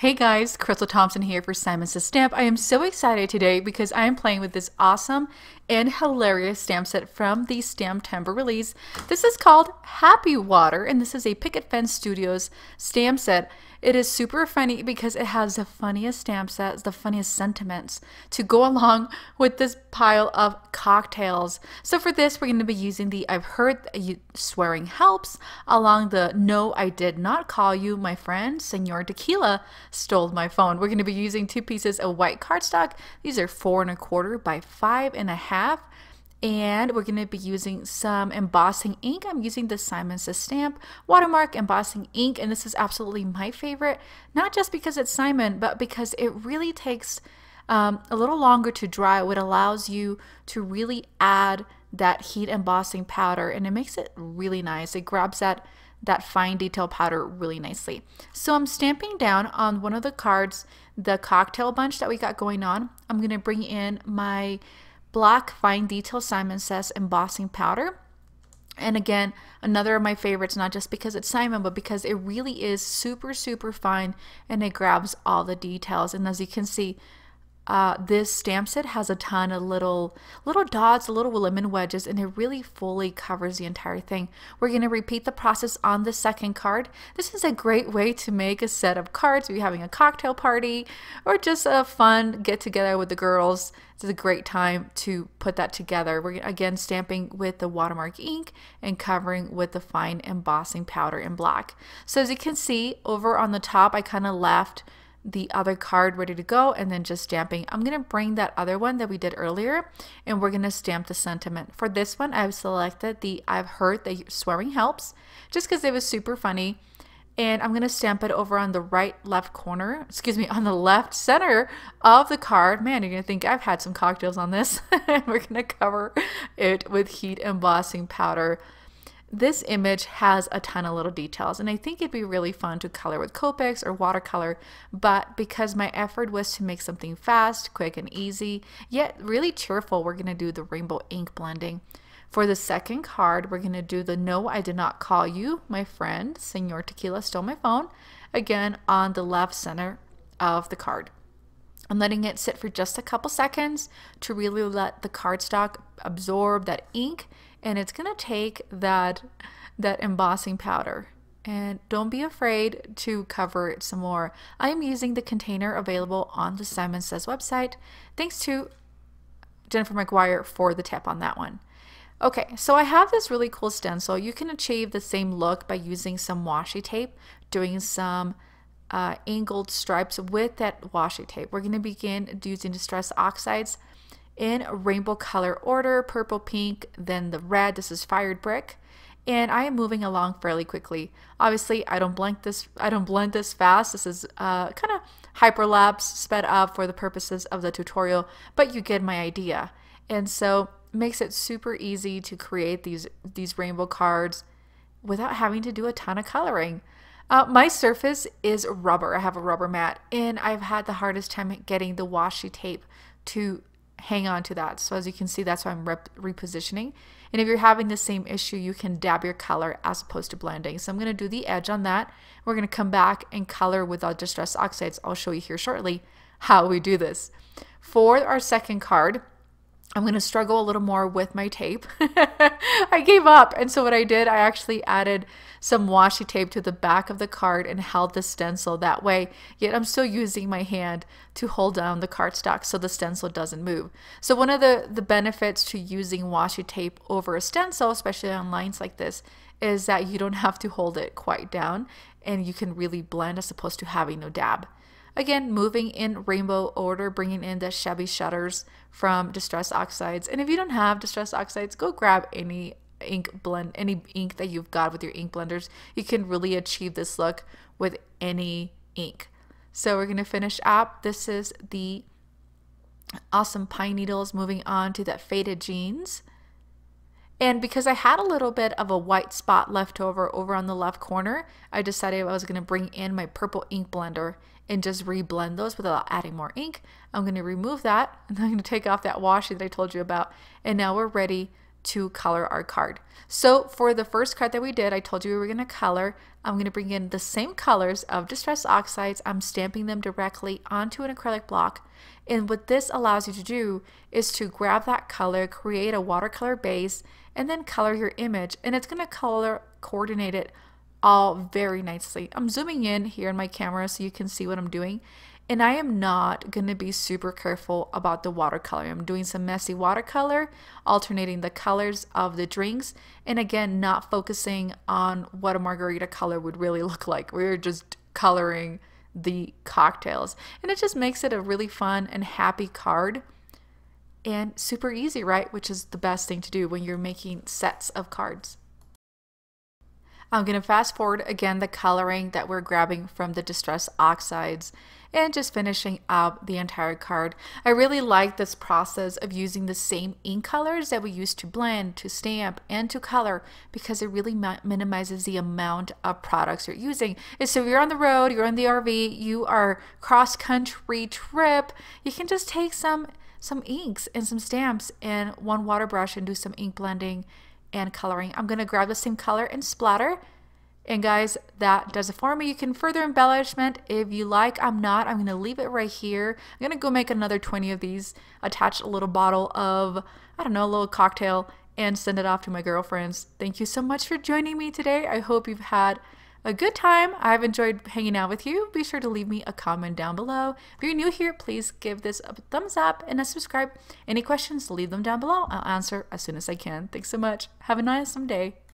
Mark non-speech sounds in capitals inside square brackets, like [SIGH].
Hey guys, Crystal Thompson here for Simon's the Stamp. I am so excited today because I am playing with this awesome and hilarious stamp set from the Stamp Timber release. This is called Happy Water and this is a Picket Fence Studios stamp set. It is super funny because it has the funniest stamp sets, the funniest sentiments to go [LAUGHS] along with this pile of cocktails. So for this, we're going to be using the I've heard you swearing helps along the No I did not call you my friend, Senor Tequila stole my phone. We're going to be using two pieces of white cardstock. These are four and a quarter by five and a half. And we're going to be using some embossing ink. I'm using the Simon Says Stamp watermark embossing ink. And this is absolutely my favorite, not just because it's Simon, but because it really takes um, a little longer to dry, It allows you to really add that heat embossing powder and it makes it really nice. It grabs that that fine detail powder really nicely. So I'm stamping down on one of the cards, the cocktail bunch that we got going on. I'm going to bring in my black fine detail Simon Says embossing powder. And again, another of my favorites, not just because it's Simon, but because it really is super, super fine and it grabs all the details. And as you can see, uh, this stamp set has a ton of little little dots, little lemon wedges, and it really fully covers the entire thing. We're going to repeat the process on the second card. This is a great way to make a set of cards if you're having a cocktail party or just a fun get together with the girls. It's a great time to put that together. We're again stamping with the watermark ink and covering with the fine embossing powder in black. So as you can see over on the top, I kind of left the other card ready to go and then just stamping. I'm going to bring that other one that we did earlier and we're going to stamp the sentiment. For this one, I've selected the I've heard that swearing helps just because it was super funny. And I'm going to stamp it over on the right left corner, excuse me, on the left center of the card. Man, you're going to think I've had some cocktails on this. [LAUGHS] we're going to cover it with heat embossing powder this image has a ton of little details and I think it'd be really fun to color with Copics or watercolor, but because my effort was to make something fast, quick and easy, yet really cheerful, we're gonna do the rainbow ink blending. For the second card, we're gonna do the No I Did Not Call You, My Friend, Senor Tequila Stole My Phone, again on the left center of the card. I'm letting it sit for just a couple seconds to really let the cardstock absorb that ink and it's gonna take that that embossing powder and don't be afraid to cover it some more. I'm using the container available on the Simon Says website. Thanks to Jennifer McGuire for the tip on that one. Okay, so I have this really cool stencil. You can achieve the same look by using some washi tape, doing some uh, angled stripes with that washi tape. We're going to begin using distress oxides in rainbow color order, purple, pink, then the red, this is fired brick. And I am moving along fairly quickly. Obviously, I don't blend this, I don't blend this fast. This is uh, kind of hyperlapse, sped up for the purposes of the tutorial, but you get my idea. And so makes it super easy to create these, these rainbow cards without having to do a ton of coloring. Uh, my surface is rubber. I have a rubber mat, and I've had the hardest time getting the washi tape to hang on to that. So as you can see, that's why I'm repositioning. And if you're having the same issue, you can dab your color as opposed to blending. So I'm going to do the edge on that. We're going to come back and color with our distress oxides. I'll show you here shortly how we do this. For our second card, I'm going to struggle a little more with my tape. [LAUGHS] I gave up. And so what I did, I actually added some washi tape to the back of the card and held the stencil that way. Yet I'm still using my hand to hold down the cardstock so the stencil doesn't move. So one of the, the benefits to using washi tape over a stencil, especially on lines like this, is that you don't have to hold it quite down and you can really blend as opposed to having no dab. Again, moving in rainbow order, bringing in the shabby shutters from Distress Oxides. And if you don't have Distress Oxides, go grab any ink blend, any ink that you've got with your ink blenders. You can really achieve this look with any ink. So we're going to finish up. This is the awesome pine needles moving on to the faded jeans. And because I had a little bit of a white spot left over over on the left corner, I decided I was going to bring in my purple ink blender and just reblend those without adding more ink. I'm going to remove that and I'm going to take off that washi that I told you about. And now we're ready to color our card. So for the first card that we did, I told you we were going to color. I'm going to bring in the same colors of distress oxides. I'm stamping them directly onto an acrylic block. And what this allows you to do is to grab that color, create a watercolor base, and then color your image. And it's going to color coordinate it all very nicely. I'm zooming in here in my camera so you can see what I'm doing. And I am not going to be super careful about the watercolor. I'm doing some messy watercolor, alternating the colors of the drinks, and again, not focusing on what a margarita color would really [LAUGHS] look like. We're just coloring the cocktails. And it just makes it a really fun and happy card and super easy, right? Which is the best thing to do when you're making sets of cards. I'm going to fast forward again the coloring that we're grabbing from the Distress Oxides and just finishing up the entire card. I really like this process of using the same ink colors that we use to blend, to stamp, and to color because it really minimizes the amount of products you're using. And so if you're on the road, you're in the RV, you are cross-country trip, you can just take some some inks and some stamps and one water brush and do some ink blending and coloring. I'm going to grab the same color and splatter. And guys, that does it for me. You can further embellishment if you like. I'm not. I'm going to leave it right here. I'm going to go make another 20 of these, attach a little bottle of, I don't know, a little cocktail, and send it off to my girlfriends. Thank you so much for joining me today. I hope you've had a good time. I've enjoyed hanging out with you. Be sure to leave me a comment down below. If you're new here, please give this a thumbs up and a subscribe. Any questions, leave them down below. I'll answer as soon as I can. Thanks so much. Have a nice day.